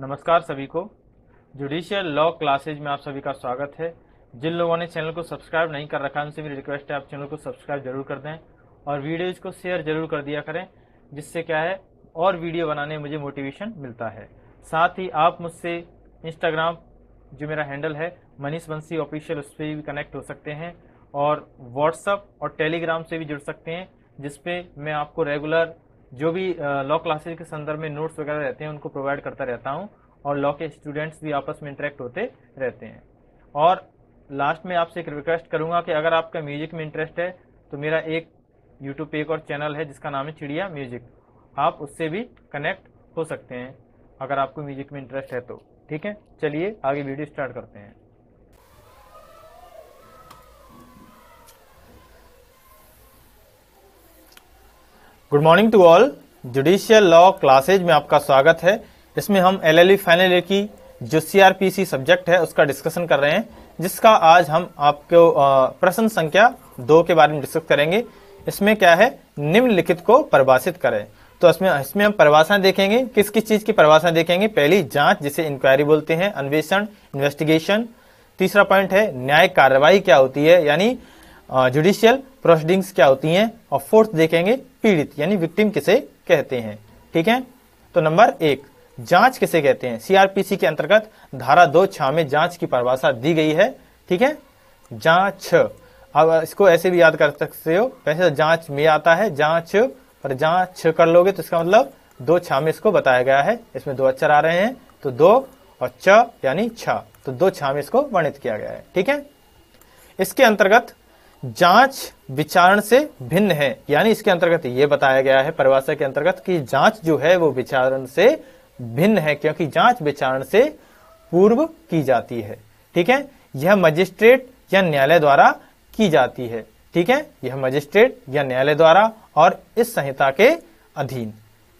नमस्कार सभी को जुडिशियल लॉ क्लासेज में आप सभी का स्वागत है जिन लोगों ने चैनल को सब्सक्राइब नहीं कर रखा उनसे मेरी रिक्वेस्ट है आप चैनल को सब्सक्राइब जरूर कर दें और वीडियोज़ को शेयर जरूर कर दिया करें जिससे क्या है और वीडियो बनाने में मुझे मोटिवेशन मिलता है साथ ही आप मुझसे इंस्टाग्राम जो मेरा हैंडल है मनीष बंसी ऑफिशियल उस पर भी कनेक्ट हो सकते हैं और व्हाट्सअप और टेलीग्राम से भी जुड़ सकते हैं जिसपे मैं आपको रेगुलर जो भी लॉ क्लासेज के संदर्भ में नोट्स वगैरह रहते हैं उनको प्रोवाइड करता रहता हूँ और लॉ के स्टूडेंट्स भी आपस में इंटरेक्ट होते रहते हैं और लास्ट में आपसे एक रिक्वेस्ट करूँगा कि अगर आपका म्यूजिक में इंटरेस्ट है तो मेरा एक यूट्यूब पे एक और चैनल है जिसका नाम है चिड़िया म्यूजिक आप उससे भी कनेक्ट हो सकते हैं अगर आपको म्यूजिक में इंटरेस्ट है तो ठीक है चलिए आगे वीडियो स्टार्ट करते हैं good morning to all judicial law classes में आपका स्वागत है इसमें हम एल एल फाइनल ईयर की जो सी सब्जेक्ट है उसका डिस्कशन कर रहे हैं जिसका आज हम आपको प्रश्न संख्या दो के बारे में डिस्कस करेंगे इसमें क्या है निम्नलिखित को परिभाषित करें तो इसमें इसमें हम परिभाषाएं देखेंगे किस किस चीज की परिभाषा देखेंगे पहली जांच जिसे इंक्वायरी बोलते हैं अन्वेषण इन्वेस्टिगेशन तीसरा पॉइंट है न्यायिक कार्रवाई क्या होती है यानी जुडिशियल प्रोसीडिंग्स क्या होती हैं और फोर्थ देखेंगे पीड़ित यानी विक्टिम किसे कहते हैं ठीक है तो नंबर एक जांच किसे कहते हैं सीआरपीसी के अंतर्गत धारा दो छा में जांच की परिभाषा दी गई है ठीक है जांच अब इसको ऐसे भी याद कर सकते हो वैसे तो जांच में आता है जांच और जांच कर लोगे तो इसका मतलब दो छा में इसको बताया गया है इसमें दो अक्षर आ रहे हैं तो दो और छ यानी छ तो दो छा में इसको वर्णित किया गया है ठीक है इसके अंतर्गत जांच विचारण से भिन्न है यानी इसके अंतर्गत ये बताया गया है परिभाषा के अंतर्गत कि जांच जो है वो विचारण से भिन्न है क्योंकि जांच विचारण से पूर्व की जाती है ठीक है यह मजिस्ट्रेट या न्यायालय द्वारा की जाती है ठीक है यह मजिस्ट्रेट या न्यायालय द्वारा और इस संहिता के अधीन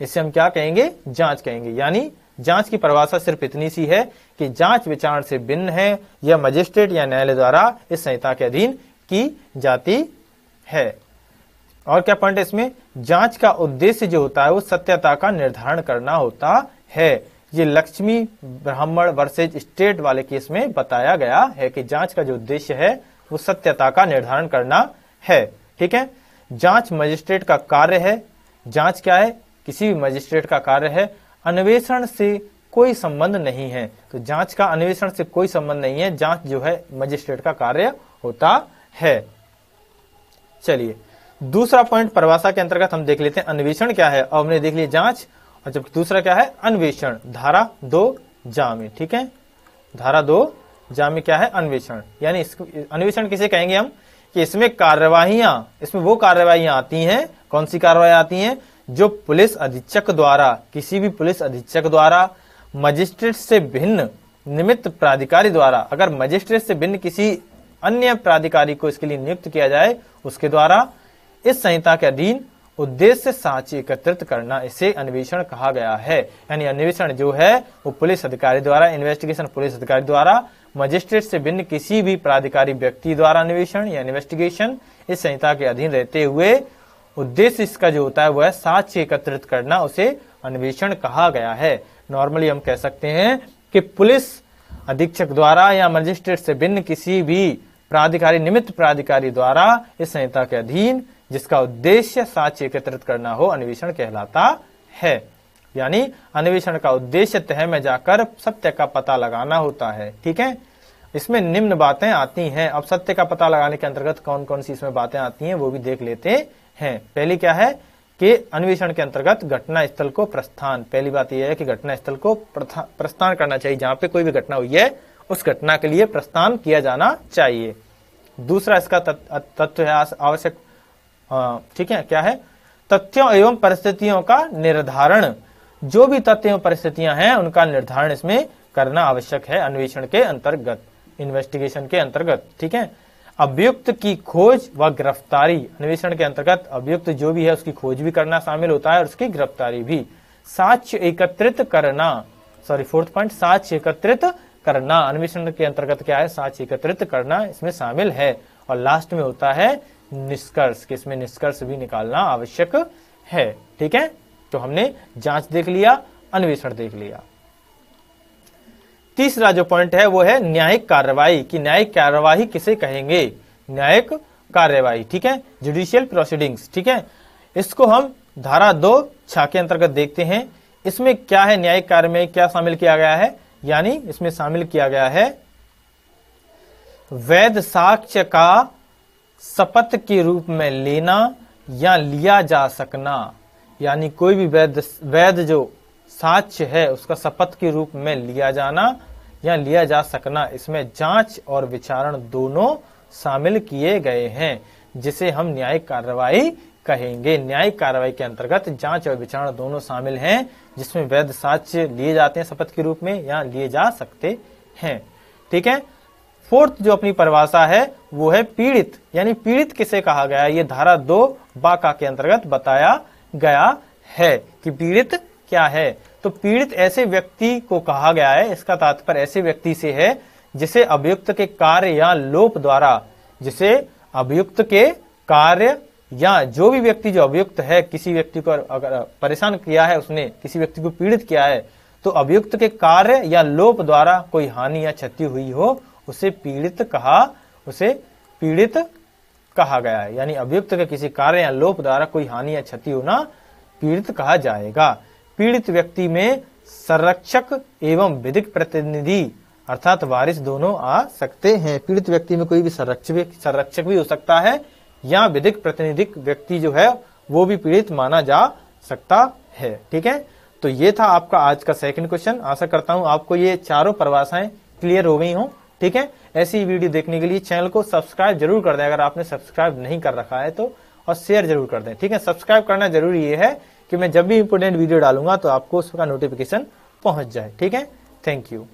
इसे हम क्या कहेंगे जांच कहेंगे यानी जांच की परिभाषा सिर्फ इतनी सी है कि जांच विचारण से भिन्न है यह मजिस्ट्रेट या न्यायालय द्वारा इस संहिता के अधीन की जाती है और क्या पॉइंट है इसमें जांच का उद्देश्य जो होता है वो सत्यता का निर्धारण करना होता है ये लक्ष्मी ब्राह्मण वर्सेज स्टेट वाले केस में बताया गया है कि जांच का जो उद्देश्य है वो सत्यता का निर्धारण करना है ठीक है जांच मजिस्ट्रेट का कार्य है जांच क्या है किसी भी मजिस्ट्रेट का कार्य है अन्वेषण से कोई संबंध नहीं है तो जांच का अन्वेषण से कोई संबंध नहीं है जांच जो है मजिस्ट्रेट का कार्य होता है चलिए दूसरा पॉइंट परवासा के अंतर्गत हम देख लेते हैं अन्वेषण क्या है और हमने देख लिया जांच और जबकि दूसरा क्या है अन्वेषण धारा दो जामे ठीक है धारा दो जामे क्या है अन्वेषण यानी अन्वेषण किसे कहेंगे हम कि इसमें कार्यवाहियां इसमें वो कार्यवाहियां आती हैं कौन सी कार्रवाई आती हैं जो पुलिस अधीक्षक द्वारा किसी भी पुलिस अधीक्षक द्वारा मजिस्ट्रेट से भिन्न निमित्त प्राधिकारी द्वारा अगर मजिस्ट्रेट से भिन्न किसी अन्य प्राधिकारी को इसके लिए नियुक्त किया जाए उसके द्वारा इस संहिता के अधीन उद्देश्य साक्ष्य एकत्रित करना इसे अन्वेषण कहा गया है यानी अन्वेषण जो है वो पुलिस अधिकारी द्वारा इन्वेस्टिगेशन पुलिस अधिकारी द्वारा मजिस्ट्रेट से भिन्न किसी भी प्राधिकारी व्यक्ति द्वारा अन्वेषण या इन्वेस्टिगेशन इस संहिता के अधीन रहते हुए उद्देश्य इसका जो होता है वह साक्ष्य एकत्रित करना उसे अन्वेषण कहा गया है नॉर्मली हम कह सकते हैं कि पुलिस अधीक्षक द्वारा या मजिस्ट्रेट से भिन्न किसी भी प्राधिकारी निमित्त प्राधिकारी द्वारा इस संहिता के अधीन जिसका उद्देश्य साक्ष एकत्रित करना हो अन्वेषण कहलाता है यानी अन्वेषण का उद्देश्य तह में जाकर सत्य का पता लगाना होता है ठीक है इसमें निम्न बातें आती हैं अब सत्य का पता लगाने के अंतर्गत कौन कौन सी इसमें बातें आती हैं वो भी देख लेते हैं पहली क्या है कि अन्वेषण के अंतर्गत घटना स्थल को प्रस्थान पहली बात यह है कि घटना स्थल को प्रस्थान करना चाहिए जहां पे कोई भी घटना हुई है उस घटना के लिए प्रस्थान किया जाना चाहिए दूसरा इसका तत्व है आवश्यक ठीक है क्या है तथ्यों एवं परिस्थितियों का निर्धारण जो भी तथ्य एवं परिस्थितियां हैं उनका निर्धारण इसमें करना आवश्यक है अन्वेषण के अंतर्गत इन्वेस्टिगेशन के अंतर्गत ठीक है अभियुक्त की खोज व गिरफ्तारी अन्वेषण के अंतर्गत अभियुक्त जो भी है उसकी खोज भी करना शामिल होता है और उसकी गिरफ्तारी भी साक्ष्य एकत्रित करना सॉरी फोर्थ पॉइंट साक्ष्य एकत्रित करना अन्वेषण के अंतर्गत क्या है साक्ष एकत्रित करना इसमें शामिल है और लास्ट में होता है निष्कर्ष इसमें निष्कर्ष भी निकालना आवश्यक है ठीक है तो हमने जांच देख लिया अन्वेषण देख लिया तीसरा जो पॉइंट है वो है न्यायिक कार्रवाई कि न्यायिक कार्यवाही किसे कहेंगे न्यायिक कार्यवाही ठीक है जुडिशियल प्रोसीडिंग्स ठीक है इसको हम धारा दो छा के अंतर्गत देखते हैं इसमें क्या है न्यायिक कार्य में क्या शामिल किया गया है यानी इसमें शामिल किया गया है वैध साक्ष्य का शपथ के रूप में लेना या लिया जा सकना यानी कोई भी वैध वैध जो साक्ष्य है उसका शपथ के रूप में लिया जाना या लिया जा सकना इसमें जांच और विचारण दोनों शामिल किए गए हैं जिसे हम न्यायिक कार्रवाई कहेंगे न्यायिक कार्रवाई के अंतर्गत जांच और विचारण दोनों शामिल हैं जिसमें वैध साक्ष्य लिए जाते हैं शपथ के रूप में या लिए जा सकते हैं ठीक है फोर्थ जो अपनी परिभाषा है वो है पीड़ित यानी पीड़ित किसे कहा गया ये धारा दो बाका के अंतर्गत बताया गया है कि पीड़ित क्या है तो पीड़ित ऐसे व्यक्ति को कहा गया है इसका तात्पर्य ऐसे व्यक्ति से है जिसे अभियुक्त के कार्य या लोप द्वारा जिसे अभियुक्त के कार्य या जो भी व्यक्ति जो अभियुक्त है किसी व्यक्ति को अगर परेशान किया है उसने किसी व्यक्ति को पीड़ित किया है तो अभियुक्त के कार्य या लोप द्वारा कोई हानि या क्षति हुई हो उसे पीड़ित कहा उसे पीड़ित कहा गया है यानी अभियुक्त के किसी कार्य या लोप द्वारा कोई हानि या क्षति होना पीड़ित कहा जाएगा पीड़ित व्यक्ति में संरक्षक एवं विधिक प्रतिनिधि अर्थात वारिस दोनों आ सकते हैं पीड़ित व्यक्ति में कोई भी संरक्षक संरक्षक भी हो सकता है या विधिक प्रतिनिधिक व्यक्ति जो है वो भी पीड़ित माना जा सकता है ठीक है तो ये था आपका आज का सेकंड क्वेश्चन आशा करता हूं आपको ये चारों परिभाषाएं क्लियर हो गई हों ठीक है ऐसी वीडियो देखने के लिए चैनल को सब्सक्राइब जरूर कर दें अगर आपने सब्सक्राइब नहीं कर रखा है तो और शेयर जरूर कर दें ठीक है सब्सक्राइब करना जरूरी ये है कि मैं जब भी इंपोर्टेंट वीडियो डालूंगा तो आपको उसका नोटिफिकेशन पहुंच जाए ठीक है थैंक यू